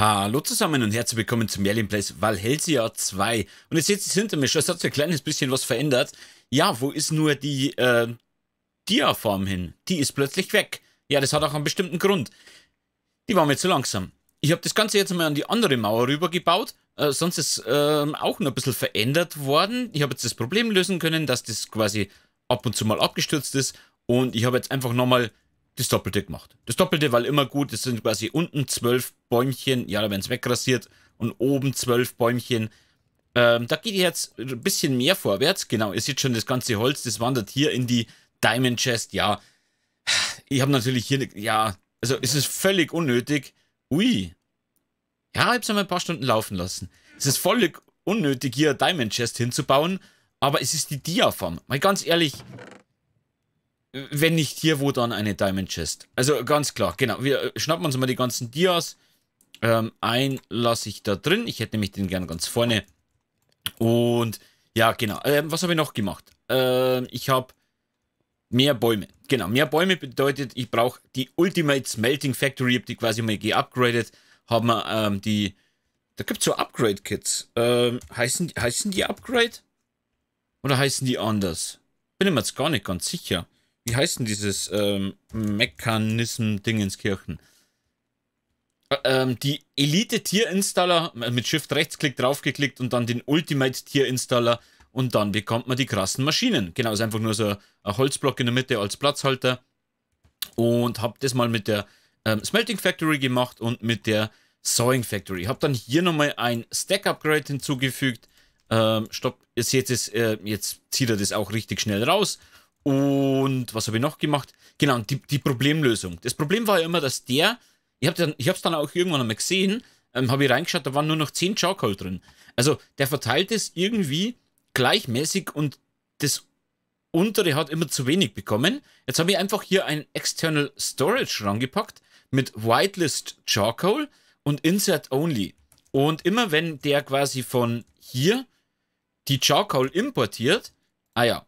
Hallo zusammen und herzlich willkommen zum Merlin Place Valhelsia 2. Und ihr seht es hinter mir schon, es hat sich ein kleines bisschen was verändert. Ja, wo ist nur die äh, Dia-Farm hin? Die ist plötzlich weg. Ja, das hat auch einen bestimmten Grund. Die war mir zu langsam. Ich habe das Ganze jetzt mal an die andere Mauer rübergebaut. Äh, sonst ist äh, auch noch ein bisschen verändert worden. Ich habe jetzt das Problem lösen können, dass das quasi ab und zu mal abgestürzt ist. Und ich habe jetzt einfach nochmal das Doppelte gemacht. Das Doppelte, weil immer gut, es sind quasi unten zwölf Bäumchen, ja, da werden es wegrasiert, und oben zwölf Bäumchen. Ähm, da geht ihr jetzt ein bisschen mehr vorwärts. Genau, ihr seht schon, das ganze Holz, das wandert hier in die Diamond Chest. Ja, ich habe natürlich hier, ja, also es ist völlig unnötig. Ui. Ja, ich habe es einmal ein paar Stunden laufen lassen. Es ist völlig unnötig, hier Diamond Chest hinzubauen, aber es ist die Dia-Farm. Mal ganz ehrlich, wenn nicht hier, wo dann eine Diamond Chest? Also ganz klar, genau. Wir äh, schnappen uns mal die ganzen Dias. Ähm, ein lasse ich da drin. Ich hätte nämlich den gern ganz vorne. Und ja, genau. Ähm, was habe ich noch gemacht? Ähm, ich habe mehr Bäume. Genau, mehr Bäume bedeutet, ich brauche die Ultimate Smelting Factory. Ich habe die quasi mal geupgradet. Haben wir ähm, die. Da gibt es so Upgrade-Kits. Ähm, heißen, heißen die Upgrade? Oder heißen die anders? Bin ich mir jetzt gar nicht ganz sicher wie heißt denn dieses ähm, Mechanism-Ding ins Kirchen? Äh, ähm, die Elite-Tier-Installer äh, mit Shift-Rechtsklick draufgeklickt und dann den Ultimate-Tier-Installer und dann bekommt man die krassen Maschinen. Genau, ist einfach nur so ein Holzblock in der Mitte als Platzhalter und habe das mal mit der ähm, Smelting Factory gemacht und mit der Sawing Factory. Habe dann hier nochmal ein Stack Upgrade hinzugefügt. Ähm, stopp, ihr seht es, äh, jetzt zieht er das auch richtig schnell raus und was habe ich noch gemacht? Genau, die, die, Problemlösung. Das Problem war ja immer, dass der, ich habe es dann auch irgendwann einmal gesehen, ähm, habe ich reingeschaut, da waren nur noch 10 Charcoal drin. Also der verteilt es irgendwie gleichmäßig und das untere hat immer zu wenig bekommen. Jetzt habe ich einfach hier ein External Storage rangepackt mit Whitelist Charcoal und Insert Only. Und immer wenn der quasi von hier die Charcoal importiert, ah ja,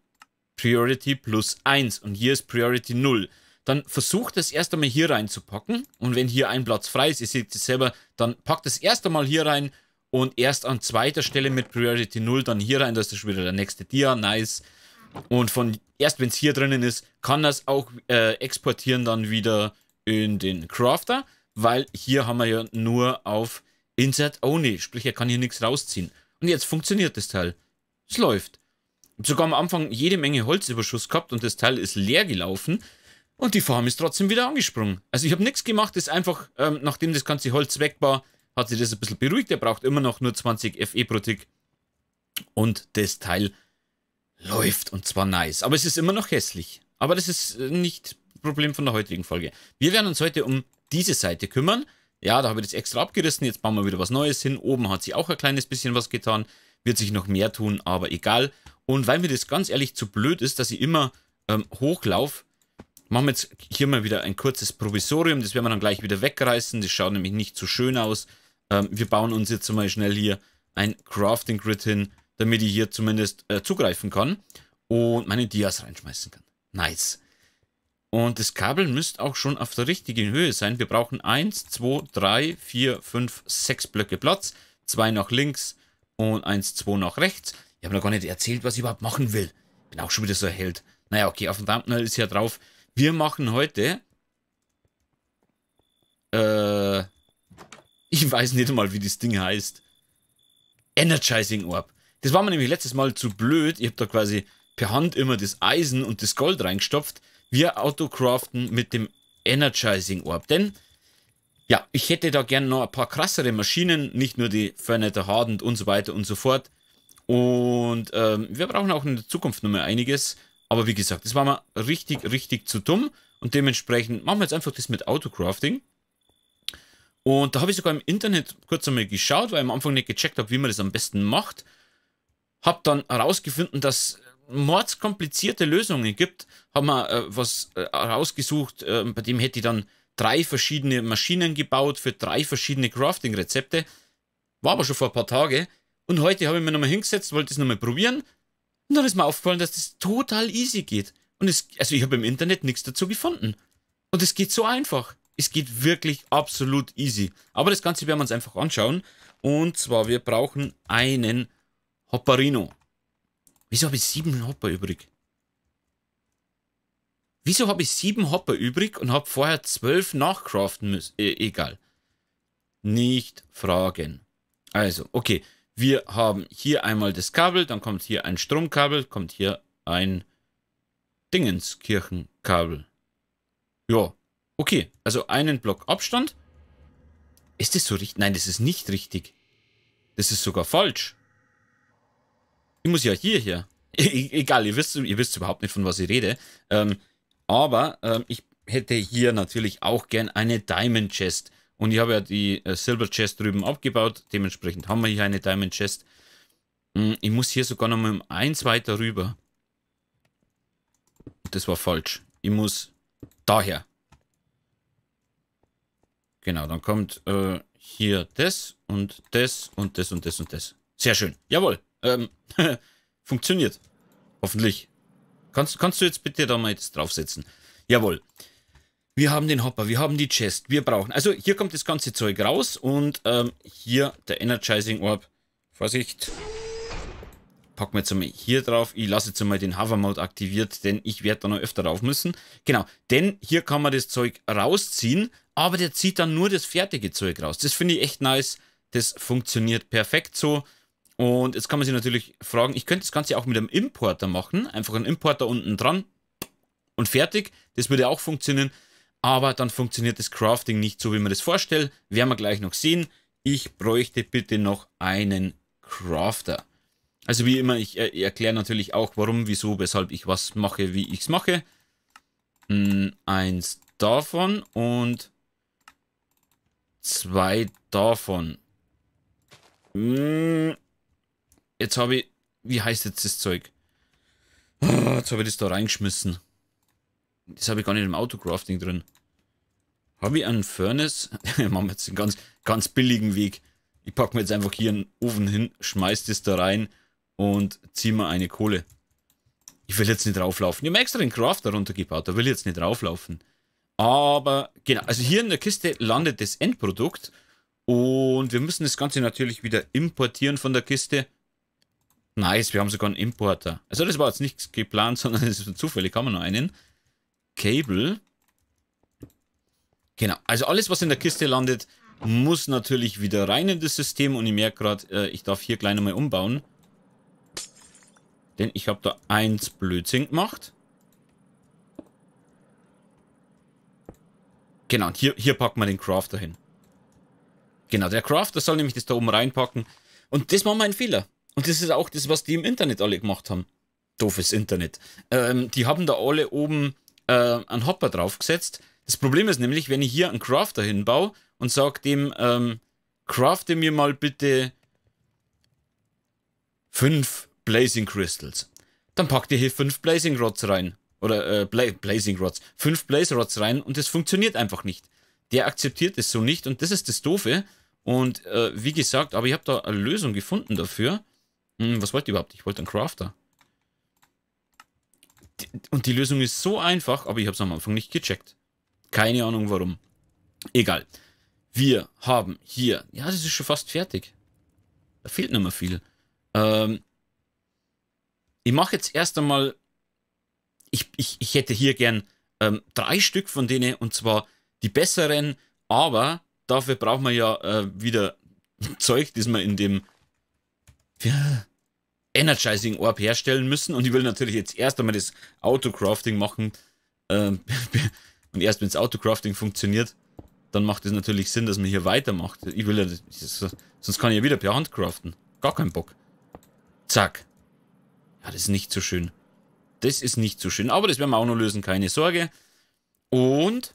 Priority plus 1 und hier ist Priority 0. Dann versucht es erst einmal hier reinzupacken und wenn hier ein Platz frei ist, ihr seht es selber, dann packt es erst einmal hier rein und erst an zweiter Stelle mit Priority 0 dann hier rein, das ist schon wieder der nächste Dia, nice. Und von erst wenn es hier drinnen ist, kann das auch äh, exportieren dann wieder in den Crafter, weil hier haben wir ja nur auf Insert Only, sprich er kann hier nichts rausziehen. Und jetzt funktioniert das Teil. Es läuft sogar am Anfang jede Menge Holzüberschuss gehabt und das Teil ist leer gelaufen. Und die Farm ist trotzdem wieder angesprungen. Also ich habe nichts gemacht, ist einfach, ähm, nachdem das ganze Holz weg war, hat sich das ein bisschen beruhigt. Er braucht immer noch nur 20 FE pro Tick. Und das Teil läuft und zwar nice. Aber es ist immer noch hässlich. Aber das ist äh, nicht Problem von der heutigen Folge. Wir werden uns heute um diese Seite kümmern. Ja, da habe ich das extra abgerissen. Jetzt bauen wir wieder was Neues hin. Oben hat sie auch ein kleines bisschen was getan. Wird sich noch mehr tun, aber egal. Und weil mir das ganz ehrlich zu blöd ist, dass ich immer ähm, hochlaufe, machen wir jetzt hier mal wieder ein kurzes Provisorium. Das werden wir dann gleich wieder wegreißen. Das schaut nämlich nicht so schön aus. Ähm, wir bauen uns jetzt mal schnell hier ein Crafting Grid hin, damit ich hier zumindest äh, zugreifen kann und meine Dias reinschmeißen kann. Nice. Und das Kabel müsste auch schon auf der richtigen Höhe sein. Wir brauchen 1, 2, 3, 4, 5, 6 Blöcke Platz. 2 nach links und 1, 2 nach rechts. Ich habe noch gar nicht erzählt, was ich überhaupt machen will. Bin auch schon wieder so ein Held. Naja, okay, auf dem Thumbnail ist ja drauf. Wir machen heute... Äh... Ich weiß nicht mal, wie das Ding heißt. Energizing Orb. Das war mir nämlich letztes Mal zu blöd. Ich habe da quasi per Hand immer das Eisen und das Gold reingestopft. Wir autocraften mit dem Energizing Orb. Denn, ja, ich hätte da gerne noch ein paar krassere Maschinen. Nicht nur die Fernetter Hardend und so weiter und so fort. Und ähm, wir brauchen auch in der Zukunft noch mal einiges. Aber wie gesagt, das war mal richtig, richtig zu dumm. Und dementsprechend machen wir jetzt einfach das mit Autocrafting. Und da habe ich sogar im Internet kurz einmal geschaut, weil ich am Anfang nicht gecheckt habe, wie man das am besten macht. Hab dann herausgefunden, dass es mordskomplizierte Lösungen gibt. Haben wir äh, was äh, äh, bei dem hätte ich dann drei verschiedene Maschinen gebaut für drei verschiedene Crafting-Rezepte. War aber schon vor ein paar Tagen. Und heute habe ich mir nochmal hingesetzt, wollte es nochmal probieren. Und dann ist mir aufgefallen, dass das total easy geht. Und es, also ich habe im Internet nichts dazu gefunden. Und es geht so einfach. Es geht wirklich absolut easy. Aber das Ganze werden wir uns einfach anschauen. Und zwar, wir brauchen einen Hopperino. Wieso habe ich sieben Hopper übrig? Wieso habe ich sieben Hopper übrig und habe vorher zwölf nachcraften müssen? E egal. Nicht fragen. Also, okay. Wir haben hier einmal das Kabel, dann kommt hier ein Stromkabel, kommt hier ein Dingenskirchenkabel. Ja, okay. Also einen Block Abstand. Ist das so richtig? Nein, das ist nicht richtig. Das ist sogar falsch. Ich muss ja hierher. E egal, ihr wisst, ihr wisst überhaupt nicht, von was ich rede. Ähm, aber ähm, ich hätte hier natürlich auch gern eine Diamond Chest. Und ich habe ja die äh, Silver Chest drüben abgebaut. Dementsprechend haben wir hier eine Diamond Chest. Hm, ich muss hier sogar noch mal um eins weiter rüber. Das war falsch. Ich muss daher. Genau, dann kommt äh, hier das und das und das und das und das. Sehr schön. Jawohl. Ähm, funktioniert. Hoffentlich. Kannst, kannst du jetzt bitte da mal jetzt draufsetzen? Jawohl wir haben den Hopper, wir haben die Chest, wir brauchen. Also hier kommt das ganze Zeug raus und ähm, hier der Energizing Orb. Vorsicht. Packen wir jetzt mal hier drauf. Ich lasse jetzt mal den Hover Mode aktiviert, denn ich werde da noch öfter drauf müssen. Genau, denn hier kann man das Zeug rausziehen, aber der zieht dann nur das fertige Zeug raus. Das finde ich echt nice. Das funktioniert perfekt so. Und jetzt kann man sich natürlich fragen, ich könnte das Ganze auch mit einem Importer machen. Einfach einen Importer unten dran und fertig. Das würde auch funktionieren aber dann funktioniert das Crafting nicht so, wie man das vorstellt. Werden wir gleich noch sehen. Ich bräuchte bitte noch einen Crafter. Also wie immer, ich äh, erkläre natürlich auch, warum, wieso, weshalb ich was mache, wie ich es mache. Hm, eins davon und zwei davon. Hm, jetzt habe ich... Wie heißt jetzt das Zeug? Ah, jetzt habe ich das da reingeschmissen. Das habe ich gar nicht im Autocrafting drin. Habe ich einen Furnace? wir machen jetzt einen ganz, ganz billigen Weg. Ich packe mir jetzt einfach hier einen Ofen hin, schmeiße das da rein und ziehe mir eine Kohle. Ich will jetzt nicht drauflaufen. Ich habe extra den Crafter runtergebaut, da will ich jetzt nicht drauflaufen. Aber genau, also hier in der Kiste landet das Endprodukt und wir müssen das Ganze natürlich wieder importieren von der Kiste. Nice, wir haben sogar einen Importer. Also das war jetzt nicht geplant, sondern es ist zufällig, haben wir noch einen. Cable. Genau, also alles, was in der Kiste landet, muss natürlich wieder rein in das System. Und ich merke gerade, äh, ich darf hier gleich nochmal umbauen. Denn ich habe da eins Blödsinn gemacht. Genau, und hier, hier packen wir den Crafter hin. Genau, der Crafter soll nämlich das da oben reinpacken. Und das war mein Fehler. Und das ist auch das, was die im Internet alle gemacht haben. Doofes Internet. Ähm, die haben da alle oben äh, einen Hopper draufgesetzt. Das Problem ist nämlich, wenn ich hier einen Crafter hinbaue und sage dem, ähm, crafte mir mal bitte fünf Blazing Crystals. Dann packt ihr hier fünf Blazing Rods rein. Oder äh, Bla Blazing Rods. Fünf Blaze Rods rein und das funktioniert einfach nicht. Der akzeptiert es so nicht und das ist das Doofe. Und äh, wie gesagt, aber ich habe da eine Lösung gefunden dafür. Hm, was wollt ihr überhaupt? Ich wollte einen Crafter. Und die Lösung ist so einfach, aber ich habe es am Anfang nicht gecheckt. Keine Ahnung warum. Egal. Wir haben hier, ja, das ist schon fast fertig. Da fehlt nicht mehr viel. Ähm, ich mache jetzt erst einmal, ich, ich, ich hätte hier gern ähm, drei Stück von denen und zwar die besseren, aber dafür braucht man ja äh, wieder Zeug, das man in dem, ja, Energizing Orb herstellen müssen und ich will natürlich jetzt erst einmal das Autocrafting machen ähm, und erst wenn das Autocrafting funktioniert, dann macht es natürlich Sinn, dass man hier weitermacht. Ich will ja, sonst kann ich ja wieder per Hand craften. Gar keinen Bock. Zack. Ja, das ist nicht so schön. Das ist nicht so schön, aber das werden wir auch noch lösen, keine Sorge. Und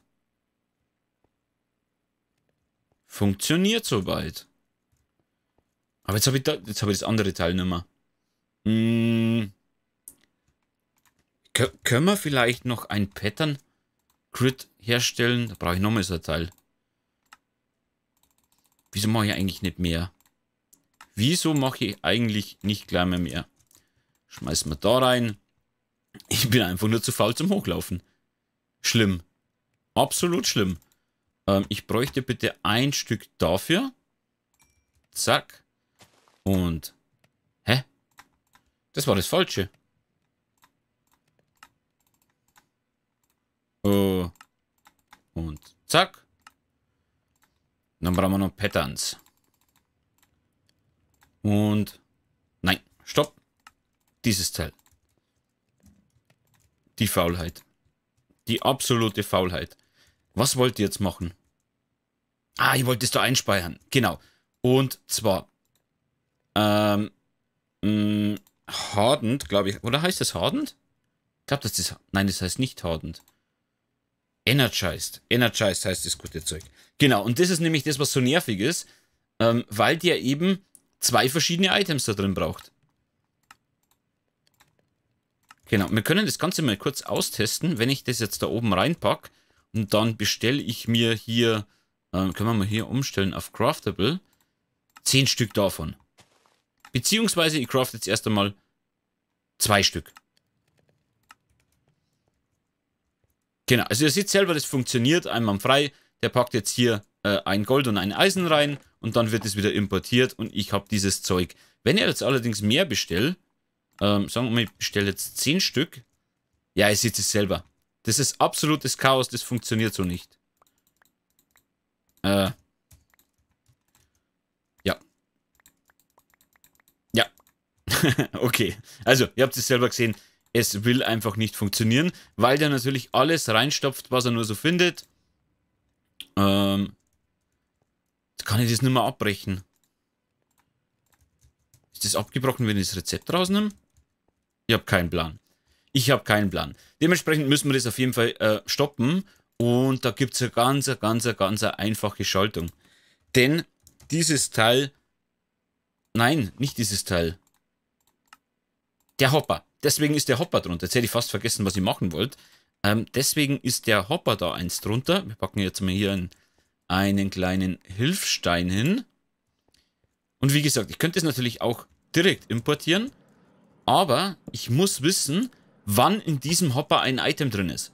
funktioniert soweit. Aber jetzt habe ich, da, hab ich das andere Teil nicht mehr. Hm. Können wir vielleicht noch ein Pattern Grid herstellen? Da brauche ich nochmal so ein Teil. Wieso mache ich eigentlich nicht mehr? Wieso mache ich eigentlich nicht gleich mehr mehr? Schmeißen wir da rein. Ich bin einfach nur zu faul zum Hochlaufen. Schlimm. Absolut schlimm. Ähm, ich bräuchte bitte ein Stück dafür. Zack. Und das war das Falsche. Oh. Und zack. Dann brauchen wir noch Patterns. Und... Nein, stopp. Dieses Teil. Die Faulheit. Die absolute Faulheit. Was wollt ihr jetzt machen? Ah, ihr wollt es da einspeichern. Genau. Und zwar... Ähm... Mh, mm, Hardened, glaube ich. Oder heißt das Hardened? Ich glaube, das ist... Nein, das heißt nicht Hardened. Energized. Energized heißt das gute Zeug. Genau, und das ist nämlich das, was so nervig ist, ähm, weil der eben zwei verschiedene Items da drin braucht. Genau, wir können das Ganze mal kurz austesten, wenn ich das jetzt da oben reinpacke und dann bestelle ich mir hier, äh, können wir mal hier umstellen auf Craftable, zehn Stück davon. Beziehungsweise ich craft jetzt erst einmal zwei Stück. Genau, also ihr seht selber, das funktioniert einmal frei. Der packt jetzt hier äh, ein Gold und ein Eisen rein und dann wird es wieder importiert und ich habe dieses Zeug. Wenn ihr jetzt allerdings mehr bestellt, ähm, sagen wir mal, ich bestelle jetzt 10 Stück. Ja, ihr seht es selber. Das ist absolutes Chaos, das funktioniert so nicht. Äh, okay, also ihr habt es selber gesehen, es will einfach nicht funktionieren, weil der natürlich alles reinstopft, was er nur so findet. Ähm, kann ich das nicht mehr abbrechen. Ist das abgebrochen, wenn ich das Rezept rausnehme? Ich habe keinen Plan. Ich habe keinen Plan. Dementsprechend müssen wir das auf jeden Fall äh, stoppen. Und da gibt es eine ganz, ganz, ganz einfache Schaltung. Denn dieses Teil... Nein, nicht dieses Teil. Der Hopper. Deswegen ist der Hopper drunter. Jetzt hätte ich fast vergessen, was ich machen wollte. Ähm, deswegen ist der Hopper da eins drunter. Wir packen jetzt mal hier einen, einen kleinen Hilfstein hin. Und wie gesagt, ich könnte es natürlich auch direkt importieren. Aber ich muss wissen, wann in diesem Hopper ein Item drin ist.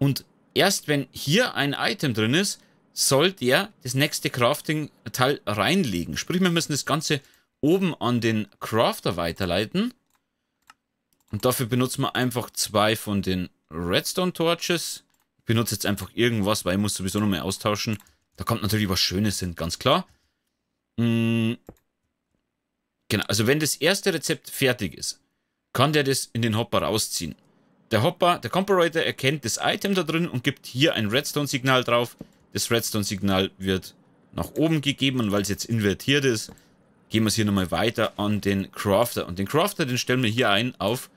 Und erst wenn hier ein Item drin ist, soll der das nächste Crafting-Teil reinlegen. Sprich, wir müssen das Ganze oben an den Crafter weiterleiten. Und dafür benutzt man einfach zwei von den Redstone Torches. Ich benutze jetzt einfach irgendwas, weil ich muss sowieso nochmal austauschen. Da kommt natürlich was Schönes hin, ganz klar. Mhm. Genau, also wenn das erste Rezept fertig ist, kann der das in den Hopper rausziehen. Der Hopper, der Comparator erkennt das Item da drin und gibt hier ein Redstone-Signal drauf. Das Redstone-Signal wird nach oben gegeben und weil es jetzt invertiert ist, gehen wir es hier nochmal weiter an den Crafter. Und den Crafter, den stellen wir hier ein auf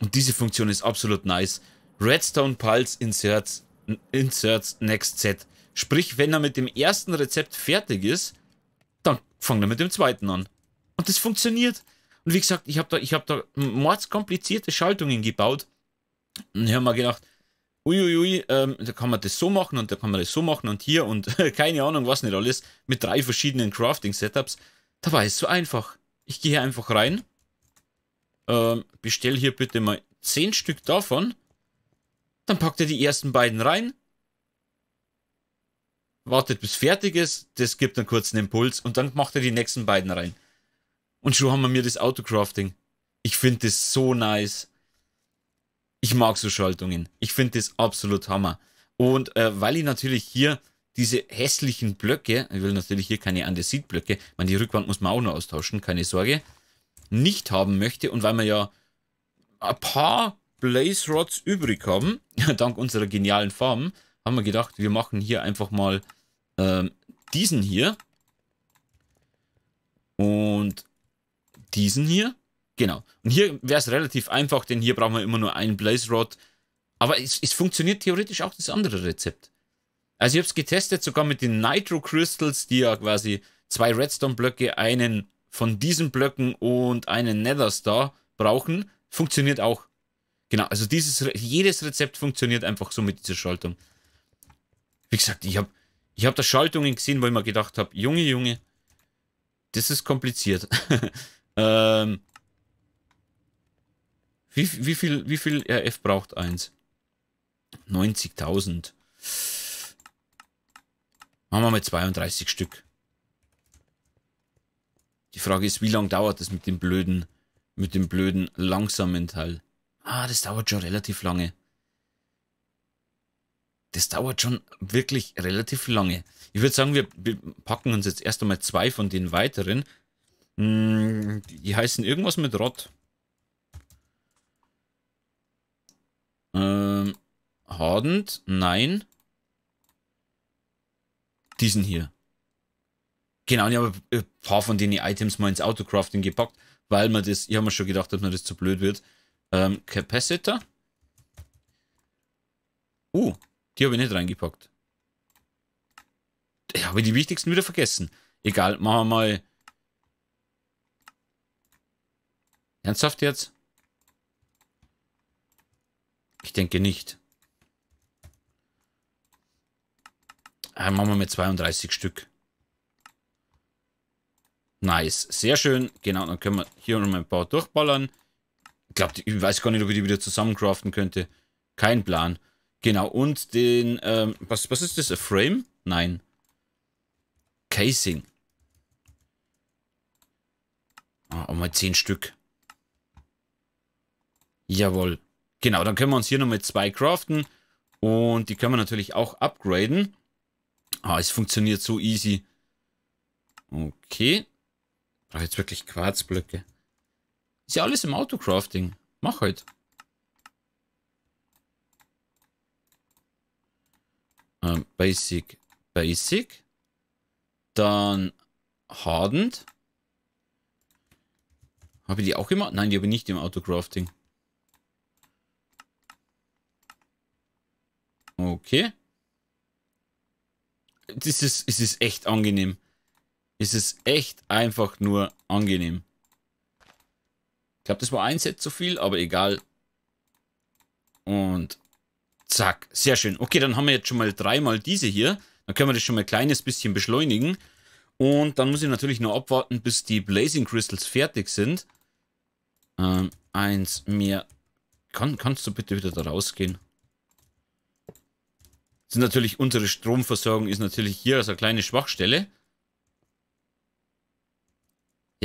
und diese Funktion ist absolut nice. Redstone Pulse Inserts, Inserts Next Set. Sprich, wenn er mit dem ersten Rezept fertig ist, dann fangt er mit dem zweiten an. Und das funktioniert. Und wie gesagt, ich habe da, hab da mordskomplizierte Schaltungen gebaut. Und ich habe mir gedacht, uiuiui, ui, ähm, da kann man das so machen und da kann man das so machen und hier und keine Ahnung, was nicht alles, mit drei verschiedenen Crafting-Setups. Da war es so einfach. Ich gehe hier einfach rein, ähm, bestell hier bitte mal 10 Stück davon. Dann packt ihr die ersten beiden rein. Wartet bis fertig ist. Das gibt einen kurzen Impuls. Und dann macht ihr die nächsten beiden rein. Und schon haben wir mir das Autocrafting. Ich finde das so nice. Ich mag so Schaltungen. Ich finde das absolut Hammer. Und äh, weil ich natürlich hier diese hässlichen Blöcke, ich will natürlich hier keine Andesit-Blöcke, man die Rückwand muss man auch noch austauschen, keine Sorge nicht haben möchte und weil wir ja ein paar Blaze Rods übrig haben, dank unserer genialen Farm, haben wir gedacht, wir machen hier einfach mal ähm, diesen hier und diesen hier. Genau. Und hier wäre es relativ einfach, denn hier brauchen wir immer nur einen Blaze Rod. Aber es, es funktioniert theoretisch auch das andere Rezept. Also ich habe es getestet, sogar mit den Nitro Crystals, die ja quasi zwei Redstone-Blöcke, einen von diesen Blöcken und einen Nether Star brauchen, funktioniert auch. Genau, also dieses, jedes Rezept funktioniert einfach so mit dieser Schaltung. Wie gesagt, ich habe ich hab da Schaltungen gesehen, wo ich mir gedacht habe, Junge, Junge, das ist kompliziert. ähm, wie, wie, viel, wie viel RF braucht eins? 90.000. Machen wir mal 32 Stück. Die Frage ist, wie lange dauert das mit dem blöden, mit dem blöden langsamen Teil? Ah, das dauert schon relativ lange. Das dauert schon wirklich relativ lange. Ich würde sagen, wir packen uns jetzt erst einmal zwei von den weiteren. Hm, die heißen irgendwas mit Rott. Ähm, Hardend? Nein. Diesen hier. Genau, ich habe ein paar von den Items mal ins Autocrafting gepackt, weil man das, ich habe mir schon gedacht, dass mir das zu blöd wird. Ähm, Capacitor. Uh, die habe ich nicht reingepackt. Ich habe die wichtigsten wieder vergessen. Egal, machen wir mal... Ernsthaft jetzt? Ich denke nicht. Äh, machen wir mit 32 Stück. Nice. Sehr schön. Genau, dann können wir hier nochmal ein paar durchballern. Ich glaube, ich weiß gar nicht, ob ich die wieder zusammencraften könnte. Kein Plan. Genau, und den, ähm, was, was ist das? A Frame? Nein. Casing. Ah, auch mal 10 Stück. Jawohl. Genau, dann können wir uns hier nochmal zwei craften. Und die können wir natürlich auch upgraden. Ah, es funktioniert so easy. Okay, brauche jetzt wirklich Quarzblöcke. Ist ja alles im Autocrafting. Mach halt. Ähm, basic, Basic. Dann Hardened. Habe ich die auch immer? Nein, die habe ich nicht im Autocrafting. Okay. Das ist, es ist echt angenehm ist es echt einfach nur angenehm. Ich glaube, das war ein Set zu viel, aber egal. Und zack, sehr schön. Okay, dann haben wir jetzt schon mal dreimal diese hier. Dann können wir das schon mal ein kleines bisschen beschleunigen. Und dann muss ich natürlich noch abwarten, bis die Blazing Crystals fertig sind. Ähm, eins mehr. Kann, kannst du bitte wieder da rausgehen? Sind natürlich unsere Stromversorgung ist natürlich hier also eine kleine Schwachstelle.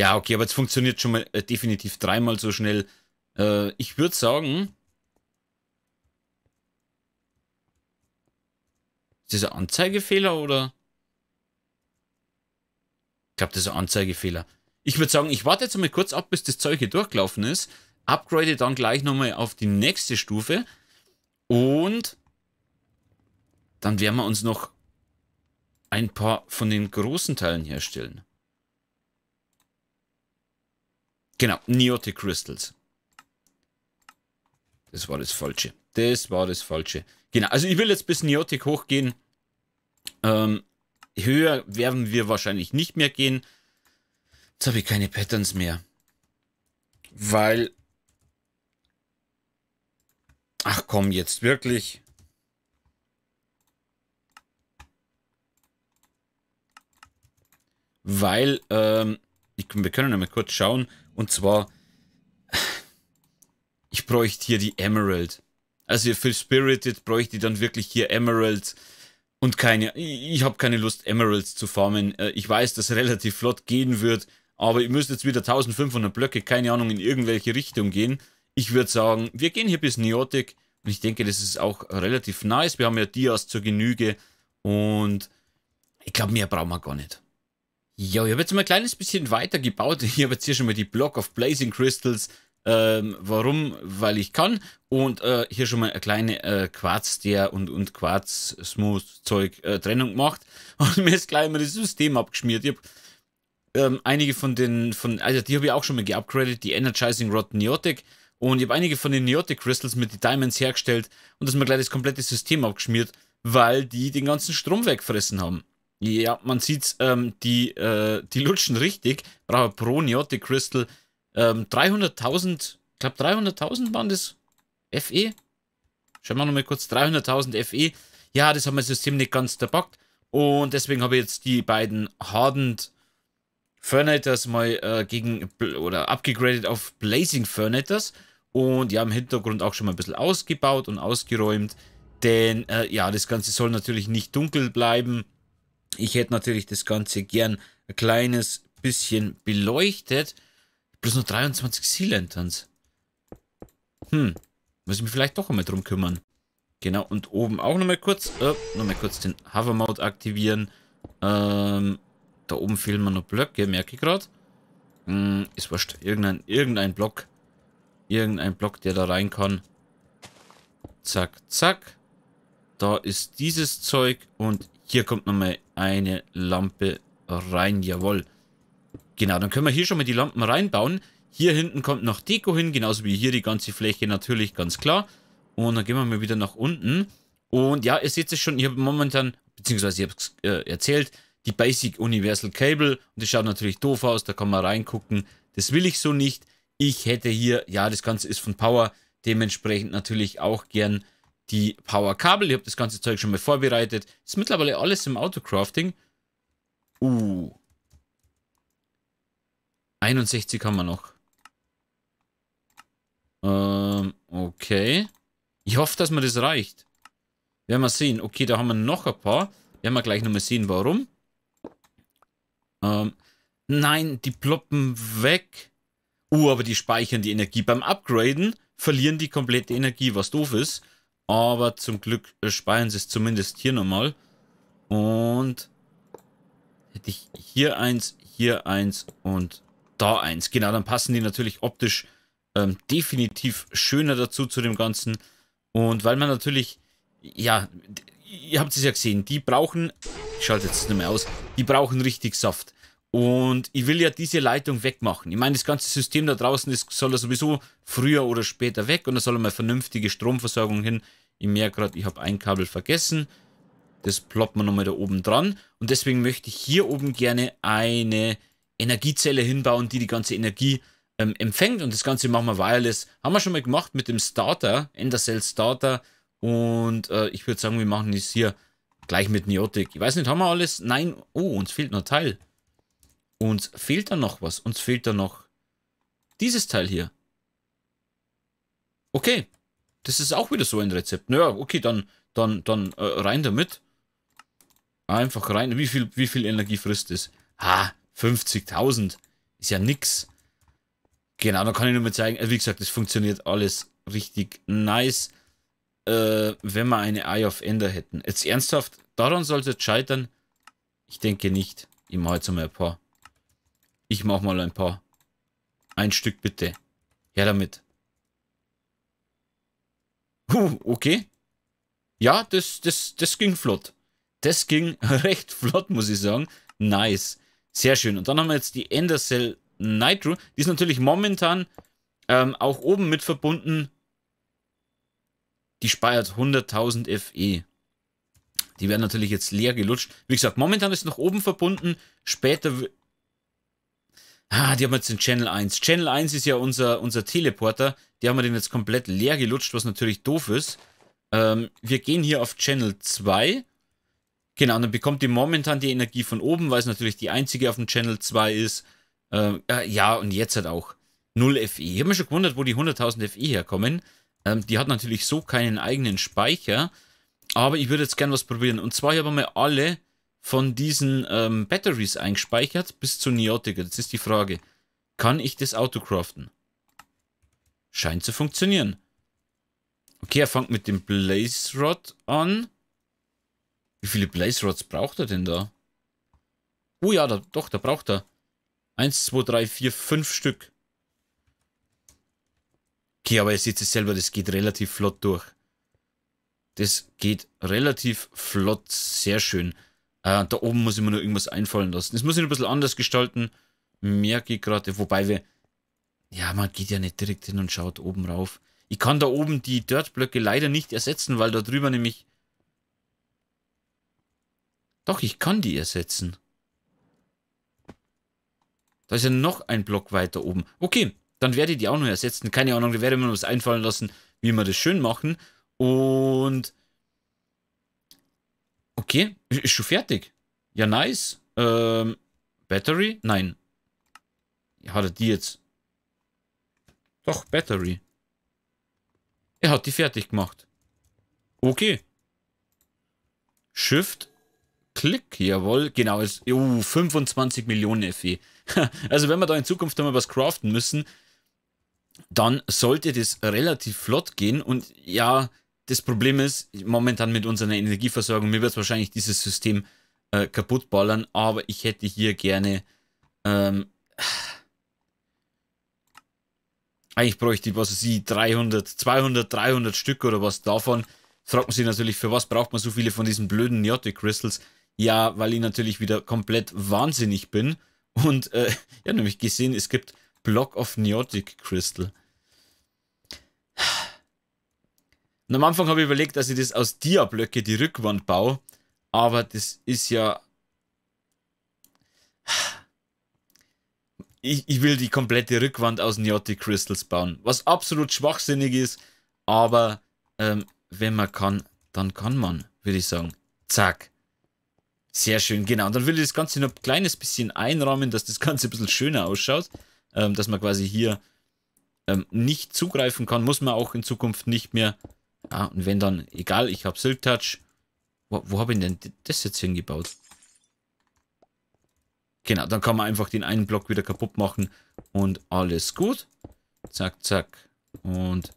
Ja, okay, aber es funktioniert schon mal äh, definitiv dreimal so schnell. Äh, ich würde sagen... Ist das ein Anzeigefehler oder... Ich glaube, das ist ein Anzeigefehler. Ich würde sagen, ich warte jetzt mal kurz ab, bis das Zeug hier durchgelaufen ist. Upgrade dann gleich nochmal auf die nächste Stufe. Und dann werden wir uns noch ein paar von den großen Teilen herstellen. Genau, Neotic Crystals. Das war das Falsche. Das war das Falsche. Genau, also ich will jetzt bis Neotic hochgehen. Ähm, höher werden wir wahrscheinlich nicht mehr gehen. Jetzt habe ich keine Patterns mehr. Weil... Ach komm, jetzt wirklich. Weil, ähm, wir können einmal kurz schauen. Und zwar, ich bräuchte hier die Emerald. Also für Spirited bräuchte ich dann wirklich hier Emeralds und keine, ich habe keine Lust Emeralds zu farmen. Äh, ich weiß, dass relativ flott gehen wird, aber ich müsste jetzt wieder 1500 Blöcke, keine Ahnung, in irgendwelche Richtung gehen. Ich würde sagen, wir gehen hier bis Neotic und ich denke, das ist auch relativ nice. Wir haben ja Dias zur Genüge und ich glaube, mehr brauchen wir gar nicht. Ja, ich habe jetzt mal ein kleines bisschen weiter gebaut. Ich habe jetzt hier schon mal die Block of Blazing Crystals. Ähm, warum? Weil ich kann. Und äh, hier schon mal eine kleine äh, Quarz-Der- und, und Quarz-Smooth-Zeug-Trennung äh, gemacht. Und mir ist gleich mal das System abgeschmiert. Ich habe ähm, einige von den, von, also die habe ich auch schon mal geupgradet, die Energizing Rod Neotic. Und ich habe einige von den Neotic Crystals mit den Diamonds hergestellt und das mir gleich das komplette System abgeschmiert, weil die den ganzen Strom wegfressen haben. Ja, man sieht's, ähm, die, äh, die lutschen richtig. Brauche pro Proniotic Crystal. Ähm, 300.000, ich glaube 300.000 waren das FE. Schauen wir nochmal kurz, 300.000 FE. Ja, das haben wir System nicht ganz debuggt. Und deswegen habe ich jetzt die beiden Hardened Furnators mal äh, gegen, oder abgegradet auf Blazing Furnators. Und ja, im Hintergrund auch schon mal ein bisschen ausgebaut und ausgeräumt. Denn äh, ja, das Ganze soll natürlich nicht dunkel bleiben. Ich hätte natürlich das Ganze gern ein kleines bisschen beleuchtet. Bloß nur 23 Sea Lanterns. Hm. Muss ich mich vielleicht doch einmal drum kümmern. Genau, und oben auch nochmal kurz, äh, nochmal kurz den Hover Mode aktivieren. Ähm, da oben fehlen mir noch Blöcke, merke ich gerade. Hm, ist wurscht. Irgendein, irgendein Block. Irgendein Block, der da rein kann. Zack, zack. Da ist dieses Zeug und hier kommt nochmal eine Lampe rein, jawohl. Genau, dann können wir hier schon mal die Lampen reinbauen. Hier hinten kommt noch Deko hin, genauso wie hier die ganze Fläche natürlich, ganz klar. Und dann gehen wir mal wieder nach unten. Und ja, ihr seht es schon, ich habe momentan, beziehungsweise ich habe es äh, erzählt, die Basic Universal Cable. Und das schaut natürlich doof aus, da kann man reingucken. Das will ich so nicht. Ich hätte hier, ja, das Ganze ist von Power, dementsprechend natürlich auch gern die Powerkabel. Ich habe das ganze Zeug schon mal vorbereitet. Ist mittlerweile alles im Autocrafting. Uh. 61 haben wir noch. Ähm, okay. Ich hoffe, dass mir das reicht. Werden wir sehen. Okay, da haben wir noch ein paar. Werden wir gleich nochmal sehen, warum. Ähm, nein, die ploppen weg. Uh, aber die speichern die Energie. Beim Upgraden verlieren die komplette Energie, was doof ist. Aber zum Glück speichern sie es zumindest hier nochmal. Und hätte ich hier eins, hier eins und da eins. Genau, dann passen die natürlich optisch ähm, definitiv schöner dazu zu dem Ganzen. Und weil man natürlich, ja, ihr habt es ja gesehen, die brauchen, ich schalte jetzt nicht mehr aus, die brauchen richtig Saft. Und ich will ja diese Leitung wegmachen. Ich meine, das ganze System da draußen das soll ja sowieso früher oder später weg und da soll mal vernünftige Stromversorgung hin. Ich merke gerade, ich habe ein Kabel vergessen. Das ploppt man nochmal da oben dran. Und deswegen möchte ich hier oben gerne eine Energiezelle hinbauen, die die ganze Energie ähm, empfängt. Und das Ganze machen wir wireless. Haben wir schon mal gemacht mit dem Starter, Endercell Starter. Und äh, ich würde sagen, wir machen das hier gleich mit Neotic. Ich weiß nicht, haben wir alles? Nein. Oh, uns fehlt noch ein Teil. Uns fehlt da noch was. Uns fehlt da noch dieses Teil hier. Okay. Das ist auch wieder so ein Rezept. Naja, okay, dann, dann, dann äh, rein damit. Einfach rein. Wie viel, wie viel Energie frisst es? Ha, 50.000. Ist ja nix. Genau, dann kann ich nur mal zeigen. Äh, wie gesagt, es funktioniert alles richtig nice. Äh, wenn wir eine Eye of Ender hätten. Jetzt ernsthaft, daran sollte es scheitern? Ich denke nicht. Ich mache jetzt mal ein paar ich mach mal ein paar. Ein Stück bitte. Ja, damit. Huh, okay. Ja, das, das, das ging flott. Das ging recht flott, muss ich sagen. Nice. Sehr schön. Und dann haben wir jetzt die Endercell Nitro. Die ist natürlich momentan ähm, auch oben mit verbunden. Die speiert 100.000 FE. Die werden natürlich jetzt leer gelutscht. Wie gesagt, momentan ist noch oben verbunden. Später Ah, die haben jetzt den Channel 1. Channel 1 ist ja unser, unser Teleporter. Die haben wir den jetzt komplett leer gelutscht, was natürlich doof ist. Ähm, wir gehen hier auf Channel 2. Genau, dann bekommt die momentan die Energie von oben, weil es natürlich die einzige auf dem Channel 2 ist. Ähm, äh, ja, und jetzt hat auch 0 FE. Ich habe mir schon gewundert, wo die 100.000 FE herkommen. Ähm, die hat natürlich so keinen eigenen Speicher. Aber ich würde jetzt gerne was probieren. Und zwar, hier haben wir alle von diesen ähm, Batteries eingespeichert bis zu Neotica. Das ist die Frage, kann ich das Auto craften? Scheint zu funktionieren. Okay, er fängt mit dem Blaze Rod an. Wie viele Blaze Rods braucht er denn da? Oh ja, da, doch, da braucht er. Eins, zwei, drei, vier, fünf Stück. Okay, aber ihr seht es selber, das geht relativ flott durch. Das geht relativ flott, sehr schön. Äh, da oben muss ich mir nur irgendwas einfallen lassen. Das muss ich ein bisschen anders gestalten. Merke ich gerade, wobei wir. Ja, man geht ja nicht direkt hin und schaut oben rauf. Ich kann da oben die Dirtblöcke leider nicht ersetzen, weil da drüber nämlich. Doch, ich kann die ersetzen. Da ist ja noch ein Block weiter oben. Okay, dann werde ich die auch noch ersetzen. Keine Ahnung, da werde ich mir was einfallen lassen, wie wir das schön machen. Und Okay, ist schon fertig. Ja, nice. Ähm, Battery? Nein. Ja, hat er die jetzt? Doch, Battery. Er hat die fertig gemacht. Okay. Shift. Klick, jawohl. Genau, ist, uh, 25 Millionen FE. also wenn wir da in Zukunft einmal was craften müssen, dann sollte das relativ flott gehen. Und ja, das Problem ist, momentan mit unserer Energieversorgung, mir wird es wahrscheinlich dieses System äh, kaputtballern, aber ich hätte hier gerne. Ähm, eigentlich bräuchte ich, was sie 300, 200, 300 Stück oder was davon. Fragt man sich natürlich, für was braucht man so viele von diesen blöden Neotic Crystals? Ja, weil ich natürlich wieder komplett wahnsinnig bin. Und äh, ja, nämlich gesehen, es gibt Block of Neotic Crystal. Und am Anfang habe ich überlegt, dass ich das aus Dia-Blöcke die Rückwand baue. Aber das ist ja... Ich, ich will die komplette Rückwand aus Neotic Crystals bauen. Was absolut schwachsinnig ist. Aber ähm, wenn man kann, dann kann man, würde ich sagen. Zack. Sehr schön, genau. Und dann will ich das Ganze noch ein kleines bisschen einrahmen, dass das Ganze ein bisschen schöner ausschaut. Ähm, dass man quasi hier ähm, nicht zugreifen kann. Muss man auch in Zukunft nicht mehr ja, und wenn dann, egal, ich habe Silk Touch. Wo, wo habe ich denn das jetzt hingebaut? Genau, dann kann man einfach den einen Block wieder kaputt machen und alles gut. Zack, zack. Und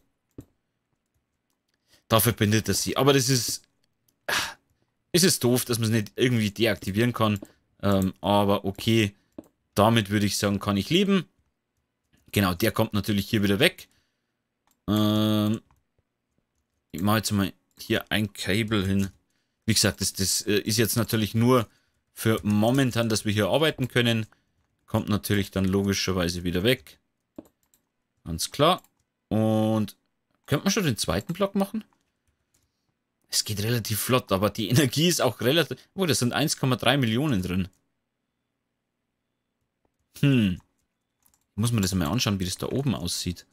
dafür bindet er sie. Aber das ist, ist es doof, dass man es nicht irgendwie deaktivieren kann. Ähm, aber okay, damit würde ich sagen, kann ich leben. Genau, der kommt natürlich hier wieder weg. Ähm, ich mache jetzt mal hier ein Cable hin. Wie gesagt, das, das äh, ist jetzt natürlich nur für momentan, dass wir hier arbeiten können. Kommt natürlich dann logischerweise wieder weg. Ganz klar. Und könnte man schon den zweiten Block machen? Es geht relativ flott, aber die Energie ist auch relativ... Oh, da sind 1,3 Millionen drin. Hm. Muss man das mal anschauen, wie das da oben aussieht.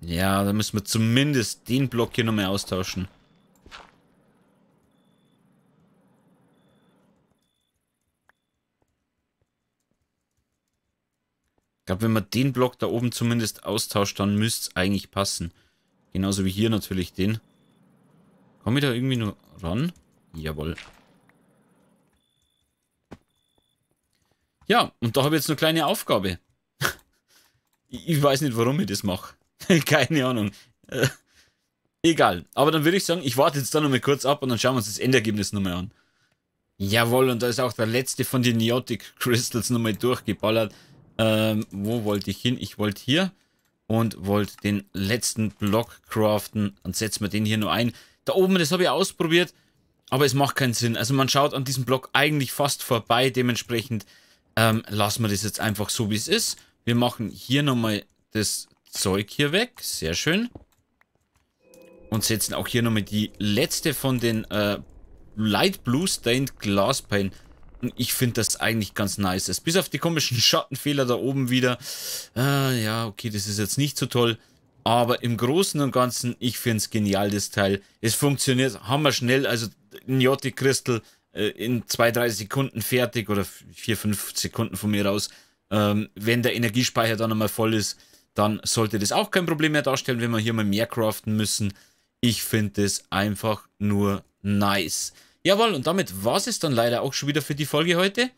Ja, da müssen wir zumindest den Block hier nochmal austauschen. Ich glaube, wenn man den Block da oben zumindest austauscht, dann müsste es eigentlich passen. Genauso wie hier natürlich den. Komme ich da irgendwie nur ran? Jawohl. Ja, und da habe ich jetzt eine kleine Aufgabe. ich weiß nicht, warum ich das mache. Keine Ahnung. Äh, egal. Aber dann würde ich sagen, ich warte jetzt da nochmal kurz ab und dann schauen wir uns das Endergebnis nochmal an. Jawohl, und da ist auch der letzte von den Neotic Crystals nochmal durchgeballert. Ähm, wo wollte ich hin? Ich wollte hier und wollte den letzten Block craften. Dann setzen wir den hier nur ein. Da oben, das habe ich ausprobiert, aber es macht keinen Sinn. Also man schaut an diesem Block eigentlich fast vorbei. Dementsprechend ähm, lassen wir das jetzt einfach so, wie es ist. Wir machen hier nochmal das Zeug hier weg. Sehr schön. Und setzen auch hier nochmal die letzte von den äh, Light Blue Stained Glass Pane. Und ich finde das eigentlich ganz nice. Bis auf die komischen Schattenfehler da oben wieder. Äh, ja, okay, das ist jetzt nicht so toll. Aber im Großen und Ganzen, ich finde es genial, das Teil. Es funktioniert hammerschnell. Also ein Jotti Crystal äh, in 2-3 Sekunden fertig oder 4-5 Sekunden von mir aus. Ähm, wenn der Energiespeicher dann nochmal voll ist dann sollte das auch kein Problem mehr darstellen, wenn wir hier mal mehr craften müssen. Ich finde das einfach nur nice. Jawohl, und damit war es dann leider auch schon wieder für die Folge heute.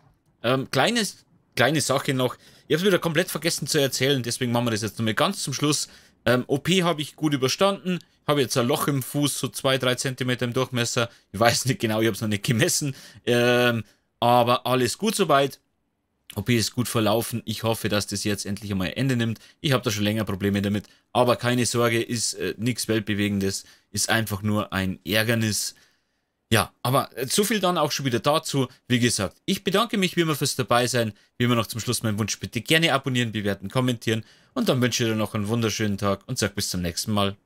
Ähm, kleines, kleine Sache noch. Ich habe es wieder komplett vergessen zu erzählen, deswegen machen wir das jetzt nochmal ganz zum Schluss. Ähm, OP habe ich gut überstanden. Habe jetzt ein Loch im Fuß, so 2-3 cm im Durchmesser. Ich weiß nicht genau, ich habe es noch nicht gemessen. Ähm, aber alles gut soweit. OP ist gut verlaufen. Ich hoffe, dass das jetzt endlich einmal Ende nimmt. Ich habe da schon länger Probleme damit. Aber keine Sorge, ist äh, nichts Weltbewegendes. Ist einfach nur ein Ärgernis. Ja, aber äh, so viel dann auch schon wieder dazu. Wie gesagt, ich bedanke mich wie immer fürs dabei sein. Wie immer noch zum Schluss mein Wunsch, bitte gerne abonnieren, bewerten, kommentieren. Und dann wünsche ich dir noch einen wunderschönen Tag und sag bis zum nächsten Mal.